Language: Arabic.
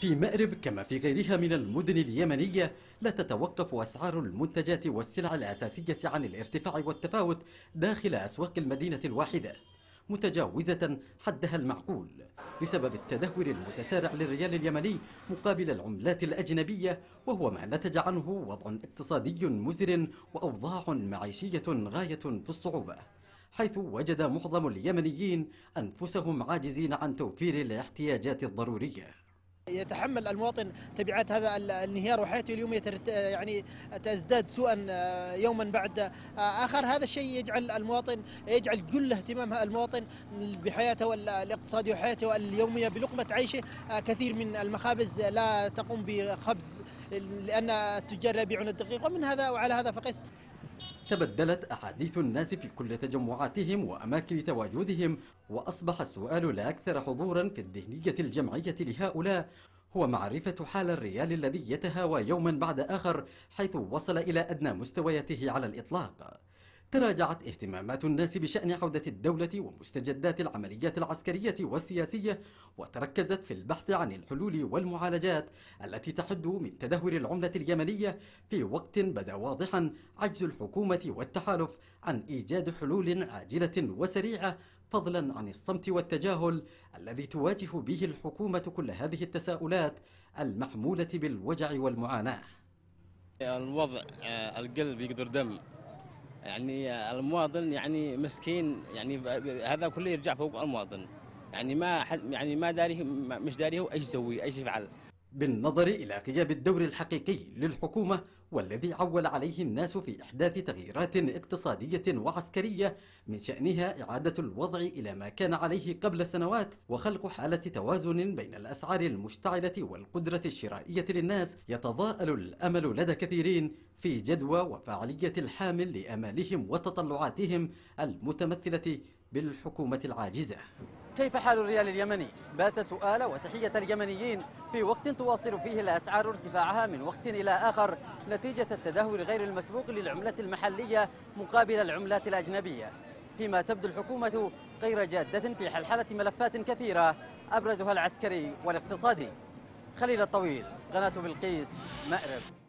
في مأرب كما في غيرها من المدن اليمنية لا تتوقف أسعار المنتجات والسلع الأساسية عن الارتفاع والتفاوت داخل أسواق المدينة الواحدة متجاوزة حدها المعقول بسبب التدهور المتسارع للريال اليمني مقابل العملات الأجنبية وهو ما نتج عنه وضع اقتصادي مزر وأوضاع معيشية غاية في الصعوبة حيث وجد معظم اليمنيين أنفسهم عاجزين عن توفير الاحتياجات الضرورية يتحمل المواطن تبعات هذا الانهيار وحياته اليوميه يعني تزداد سوءا آه، يوما بعد آه، اخر هذا الشيء يجعل المواطن يجعل كل اهتمام المواطن بحياته الاقتصاديه وحياته اليوميه بلقمه عيشه آه، كثير من المخابز لا تقوم بخبز لان التجار لا يبيعون الدقيق ومن هذا وعلى هذا فقس تبدلت أحاديث الناس في كل تجمعاتهم وأماكن تواجدهم وأصبح السؤال الأكثر حضورا في الذهنية الجمعية لهؤلاء هو معرفة حال الريال الذي يتهاوى يوما بعد آخر حيث وصل إلى أدنى مستوياته على الإطلاق تراجعت اهتمامات الناس بشأن عودة الدولة ومستجدات العمليات العسكرية والسياسية وتركزت في البحث عن الحلول والمعالجات التي تحد من تدهور العملة اليمنية في وقت بدا واضحا عجز الحكومة والتحالف عن إيجاد حلول عاجلة وسريعة فضلا عن الصمت والتجاهل الذي تواجه به الحكومة كل هذه التساؤلات المحمولة بالوجع والمعاناة الوضع آه، القلب يقدر دم يعني المواطن يعني مسكين يعني هذا كله يرجع فوق المواطن يعني ما حد يعني ما داري مش داري هو ايش يسوي ايش يفعل بالنظر إلى غياب الدور الحقيقي للحكومة والذي عول عليه الناس في إحداث تغييرات اقتصادية وعسكرية من شأنها إعادة الوضع إلى ما كان عليه قبل سنوات وخلق حالة توازن بين الأسعار المشتعلة والقدرة الشرائية للناس يتضاءل الأمل لدى كثيرين في جدوى وفاعلية الحامل لأمالهم وتطلعاتهم المتمثلة بالحكومة العاجزة كيف حال الريال اليمني؟ بات سؤال وتحية اليمنيين في وقت تواصل فيه الأسعار ارتفاعها من وقت إلى آخر نتيجة التدهور غير المسبوق للعملة المحلية مقابل العملات الأجنبية فيما تبدو الحكومة غير جادة في حلحلة ملفات كثيرة أبرزها العسكري والاقتصادي خليل الطويل قناة بلقيس مأرب